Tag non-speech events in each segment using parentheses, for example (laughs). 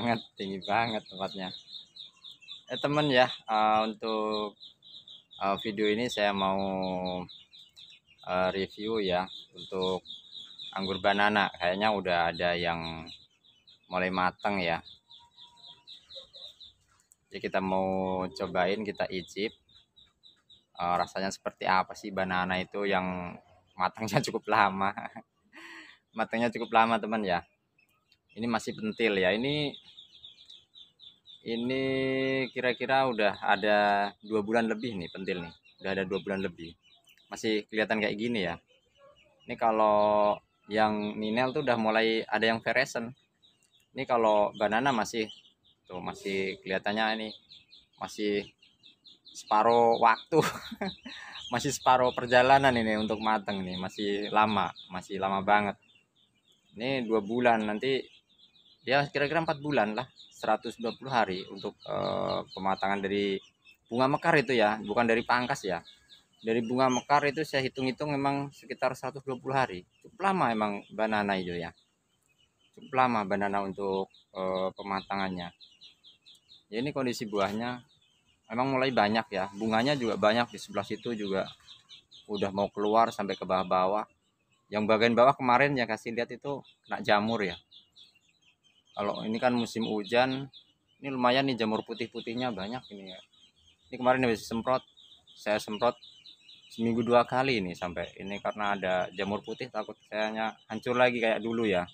banget tinggi banget tempatnya eh temen ya uh, untuk uh, video ini saya mau uh, review ya untuk anggur banana kayaknya udah ada yang mulai mateng ya jadi kita mau cobain kita icip uh, rasanya seperti apa sih banana itu yang matangnya (laughs) cukup lama matangnya cukup lama teman ya ini masih pentil ya ini ini kira-kira udah ada dua bulan lebih nih pentil nih udah ada dua bulan lebih masih kelihatan kayak gini ya ini kalau yang ninel tuh udah mulai ada yang feresen. ini kalau banana masih tuh masih kelihatannya ini masih separuh waktu (laughs) masih separuh perjalanan ini untuk mateng nih masih lama masih lama banget ini dua bulan nanti ya kira-kira 4 bulan lah 120 hari untuk e, pematangan dari bunga mekar itu ya bukan dari pangkas ya dari bunga mekar itu saya hitung-hitung memang sekitar 120 hari cukup lama emang banana itu ya cukup lama banana untuk e, pematangannya ya ini kondisi buahnya emang mulai banyak ya bunganya juga banyak di sebelah situ juga udah mau keluar sampai ke bawah-bawah yang bagian bawah kemarin yang kasih lihat itu kena jamur ya kalau ini kan musim hujan ini lumayan nih jamur putih-putihnya banyak ini ya ini kemarin habis semprot saya semprot seminggu dua kali ini sampai ini karena ada jamur putih takut kayaknya hancur lagi kayak dulu ya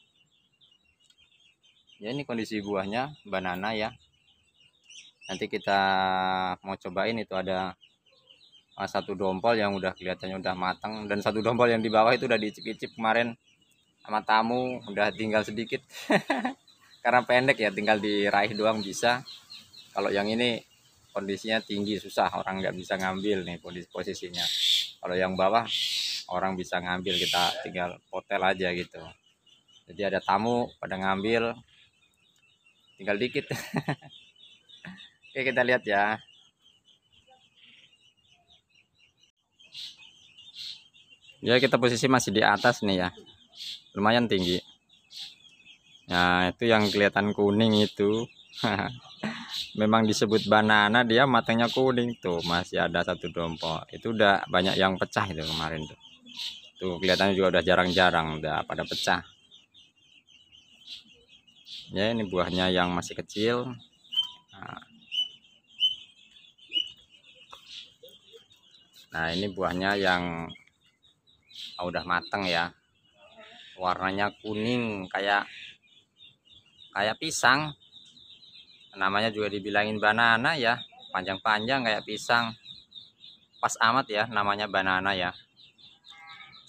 ya ini kondisi buahnya banana ya nanti kita mau cobain itu ada ah, satu dompol yang udah kelihatannya udah matang dan satu dompol yang di bawah itu udah dicicip kemarin sama tamu udah tinggal sedikit (laughs) karena pendek ya tinggal diraih doang bisa kalau yang ini kondisinya tinggi susah orang nggak bisa ngambil nih kondisi posisinya kalau yang bawah orang bisa ngambil kita tinggal hotel aja gitu jadi ada tamu pada ngambil tinggal dikit (laughs) oke kita lihat ya ya kita posisi masih di atas nih ya lumayan tinggi Nah itu yang kelihatan kuning itu (laughs) Memang disebut banana dia matangnya kuning tuh masih ada satu dompo Itu udah banyak yang pecah itu kemarin tuh Tuh kelihatannya juga udah jarang-jarang udah pada pecah Ya ini buahnya yang masih kecil Nah, nah ini buahnya yang oh, udah mateng ya Warnanya kuning kayak kayak pisang namanya juga dibilangin banana ya panjang-panjang kayak pisang pas amat ya namanya banana ya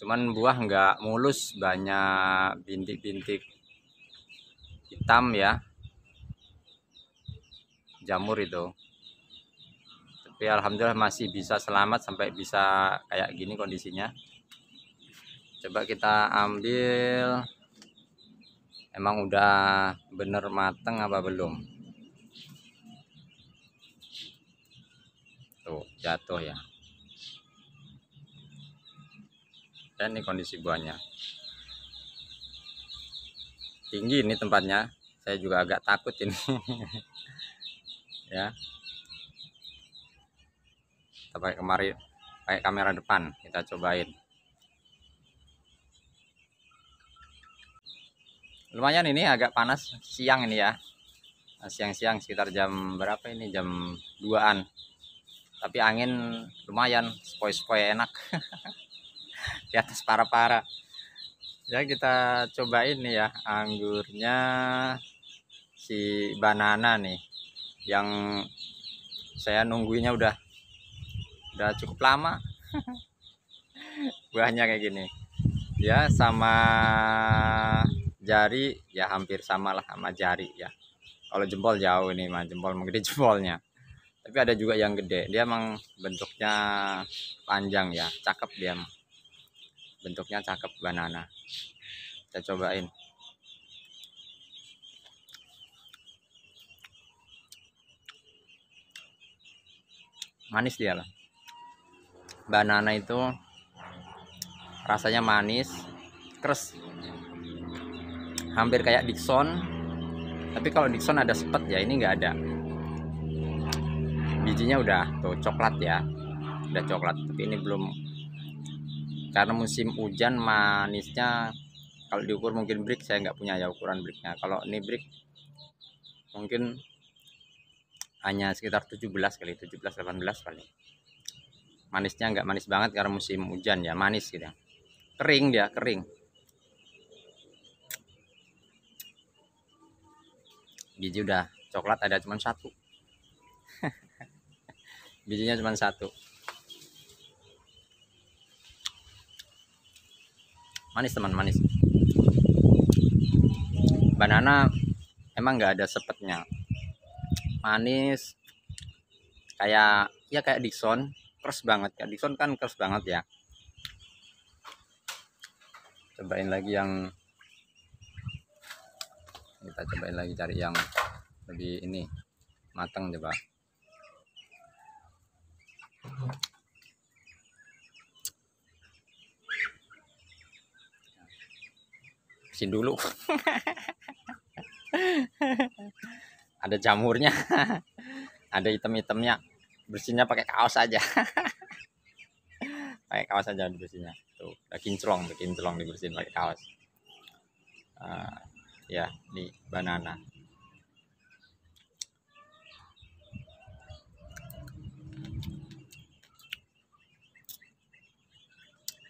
cuman buah nggak mulus banyak bintik-bintik hitam ya jamur itu tapi alhamdulillah masih bisa selamat sampai bisa kayak gini kondisinya coba kita ambil emang udah bener mateng apa belum tuh jatuh ya dan ini kondisi buahnya tinggi ini tempatnya saya juga agak takut ini (laughs) ya kita pakai kemari pakai kamera depan kita cobain lumayan ini agak panas siang ini ya nah, siang-siang sekitar jam berapa ini jam 2an tapi angin lumayan spoi-spoi enak (laughs) di atas para-para ya kita cobain nih ya anggurnya si banana nih yang saya nungguinnya udah udah cukup lama (laughs) buahnya kayak gini ya sama jari ya hampir samalah sama jari ya kalau jempol jauh ini mah jempol menggede (laughs) jempolnya tapi ada juga yang gede dia emang bentuknya panjang ya cakep dia emang. bentuknya cakep banana kita cobain manis dia lah banana itu rasanya manis kres hampir kayak Dixon tapi kalau Dixon ada sepet ya ini nggak ada bijinya udah tuh coklat ya udah coklat tapi ini belum karena musim hujan manisnya kalau diukur mungkin brick saya nggak punya ya ukuran bricknya kalau ini brick mungkin hanya sekitar 17 kali 17 18 kali manisnya nggak manis banget karena musim hujan ya manis gitu kering dia kering biji udah coklat ada cuman satu (laughs) bijinya cuman satu manis teman manis banana emang nggak ada sepetnya manis kayak ya kayak Dixon keras banget ya Dixon kan keras banget ya cobain lagi yang kita cobain lagi cari yang lebih ini matang coba sin dulu (laughs) ada jamurnya (laughs) ada item-itemnya bersihnya pakai kaos aja (laughs) pakai kaos aja dibersihnya tuh udah kinclong tuh kinclong dibersihin pakai kaos ah ya ini banana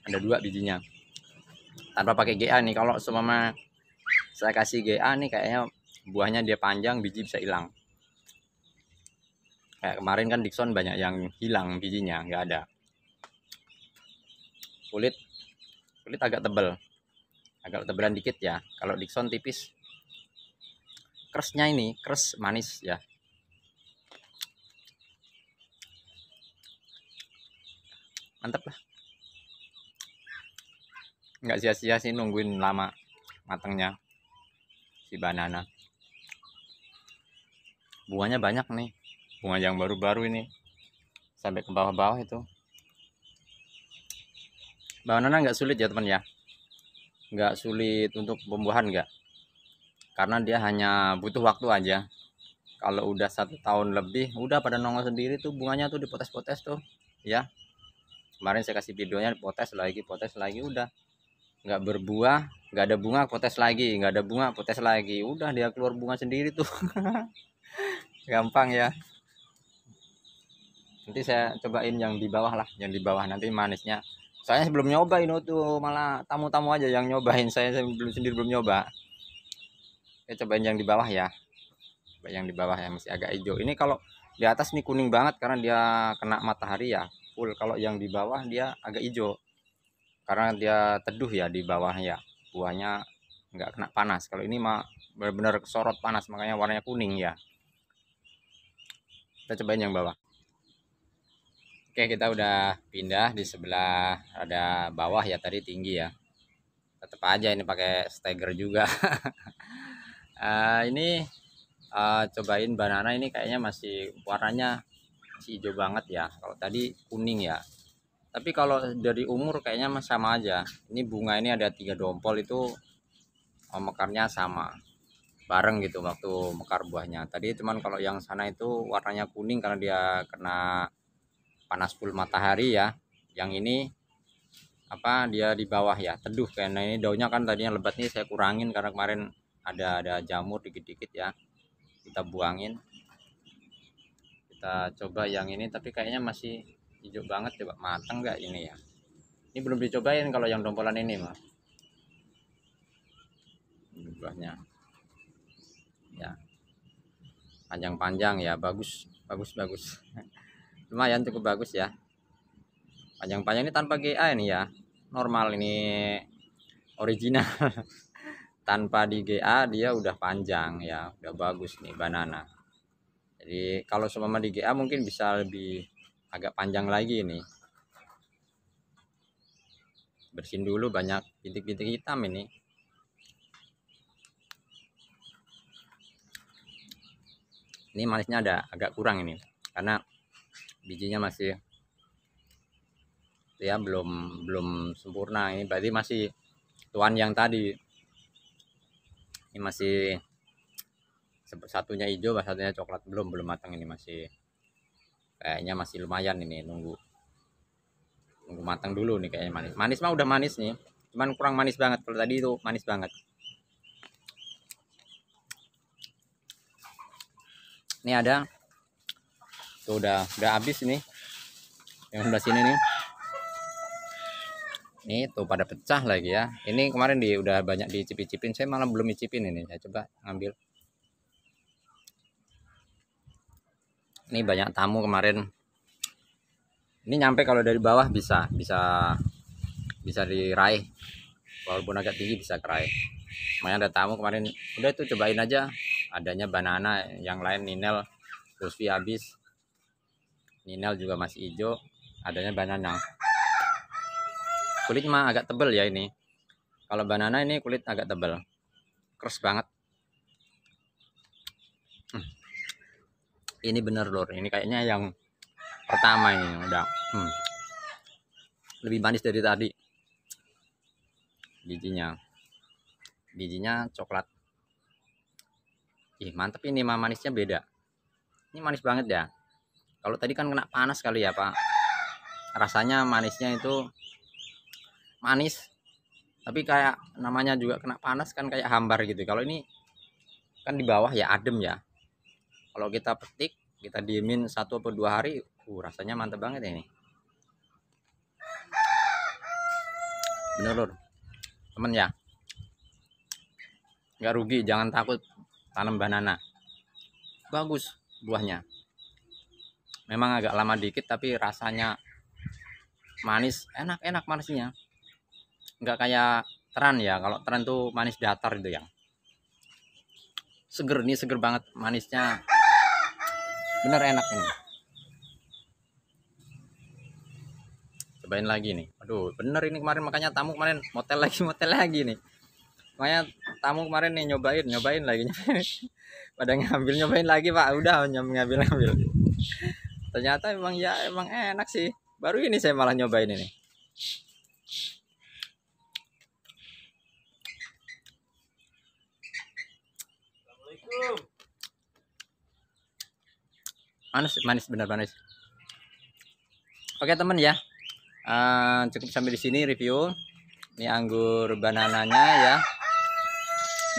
ada dua bijinya tanpa pakai GA nih kalau semama saya kasih GA nih kayaknya buahnya dia panjang biji bisa hilang kayak kemarin kan Dixon banyak yang hilang bijinya nggak ada kulit kulit agak tebal agak tebelan dikit ya kalau Dixon tipis kresnya ini kres manis ya mantap lah nggak sia-sia sih nungguin lama matangnya si banana buahnya banyak nih bunga yang baru-baru ini sampai ke bawah-bawah itu banana nggak sulit ya teman ya nggak sulit untuk pembuahan nggak karena dia hanya butuh waktu aja kalau udah satu tahun lebih udah pada nongol sendiri tuh bunganya tuh dipotes-potes tuh ya kemarin saya kasih videonya dipotes lagi potes lagi udah nggak berbuah nggak ada bunga potes lagi nggak ada bunga potes lagi udah dia keluar bunga sendiri tuh (laughs) gampang ya nanti saya cobain yang di bawah lah yang di bawah nanti manisnya saya belum nyoba ini tuh malah tamu-tamu aja yang nyobain saya, belum sendiri belum nyoba kita cobain yang di bawah ya yang di bawah ya masih agak hijau ini kalau di atas nih kuning banget karena dia kena matahari ya full kalau yang di bawah dia agak hijau karena dia teduh ya di bawah ya buahnya nggak kena panas kalau ini mah benar-benar sorot panas makanya warnanya kuning ya kita cobain yang bawah Oke kita udah pindah di sebelah ada bawah ya tadi tinggi ya tetap aja ini pakai steger juga uh, (laughs) ini uh, cobain banana ini kayaknya masih warnanya masih hijau banget ya kalau tadi kuning ya tapi kalau dari umur kayaknya sama aja ini bunga ini ada tiga dompol itu oh, mekarnya sama bareng gitu waktu mekar buahnya tadi cuman kalau yang sana itu warnanya kuning karena dia kena panas full matahari ya yang ini apa dia di bawah ya teduh kayak. Nah ini daunnya kan tadinya lebat nih saya kurangin karena kemarin ada ada jamur dikit-dikit ya kita buangin kita coba yang ini tapi kayaknya masih hijau banget coba matang nggak ini ya ini belum dicobain kalau yang dompolan ini mah jumlahnya ya panjang-panjang ya bagus bagus bagus (laughs) lumayan cukup bagus ya panjang-panjang ini tanpa GA ini ya normal ini original (laughs) tanpa di GA dia udah panjang ya udah bagus nih banana jadi kalau semua di GA mungkin bisa lebih agak panjang lagi ini Bersin dulu banyak bintik-bintik hitam ini ini manisnya ada agak kurang ini karena bijinya masih ya belum belum sempurna ini berarti masih tuan yang tadi ini masih satunya hijau satunya coklat belum belum matang ini masih kayaknya masih lumayan ini nunggu nunggu matang dulu nih kayaknya manis manis mah udah manis nih cuman kurang manis banget kalau tadi itu manis banget ini ada tuh udah udah habis ini yang sebelah sini nih ini tuh pada pecah lagi ya ini kemarin di udah banyak dicicipin. cipin saya malah belum dicipin ini saya coba ngambil ini banyak tamu kemarin ini nyampe kalau dari bawah bisa bisa bisa diraih walaupun agak tinggi bisa keraih makanya ada tamu kemarin udah itu cobain aja adanya banana yang lain ninel terus habis Ninel juga masih hijau adanya banana kulit mah agak tebel ya ini kalau banana ini kulit agak tebel, keras banget hmm. ini bener lor ini kayaknya yang pertama ini udah hmm. lebih manis dari tadi bijinya bijinya coklat ih mantep ini mah manisnya beda ini manis banget ya kalau tadi kan kena panas kali ya Pak rasanya manisnya itu manis tapi kayak namanya juga kena panas kan kayak hambar gitu kalau ini kan di bawah ya adem ya kalau kita petik kita diemin satu atau dua hari uh rasanya mantep banget ini bener lor temen ya nggak rugi jangan takut tanam banana bagus buahnya memang agak lama dikit tapi rasanya manis enak-enak manisnya nggak kayak teran ya kalau teran tuh manis datar itu yang seger nih seger banget manisnya bener enak ini cobain lagi nih aduh bener ini kemarin makanya tamu kemarin motel lagi (laughs) motel lagi nih makanya tamu kemarin nih nyobain nyobain lagi (laughs) pada ngambil nyobain lagi pak udah ngambil ngambil ternyata emang ya emang enak sih baru ini saya malah nyobain ini manis manis benar manis oke teman ya uh, cukup sampai di sini review ini anggur banananya ya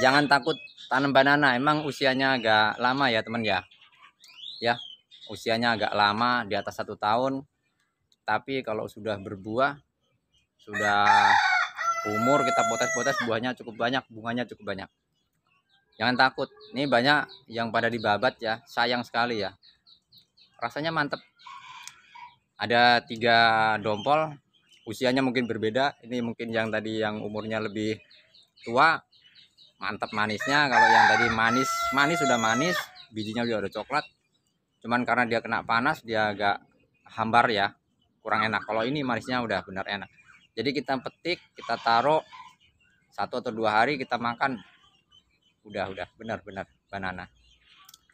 jangan takut tanam banana emang usianya agak lama ya teman ya ya usianya agak lama di atas satu tahun tapi kalau sudah berbuah sudah umur kita potes-potes buahnya cukup banyak bunganya cukup banyak jangan takut ini banyak yang pada dibabat ya sayang sekali ya rasanya mantep ada tiga dompol usianya mungkin berbeda ini mungkin yang tadi yang umurnya lebih tua mantap manisnya kalau yang tadi manis manis sudah manis bijinya udah ada coklat cuman karena dia kena panas dia agak hambar ya kurang enak kalau ini manisnya udah benar enak jadi kita petik kita taruh satu atau dua hari kita makan udah udah benar-benar banana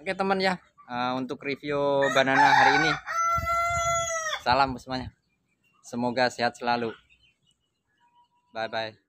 oke teman ya eh, untuk review banana hari ini salam semuanya semoga sehat selalu bye bye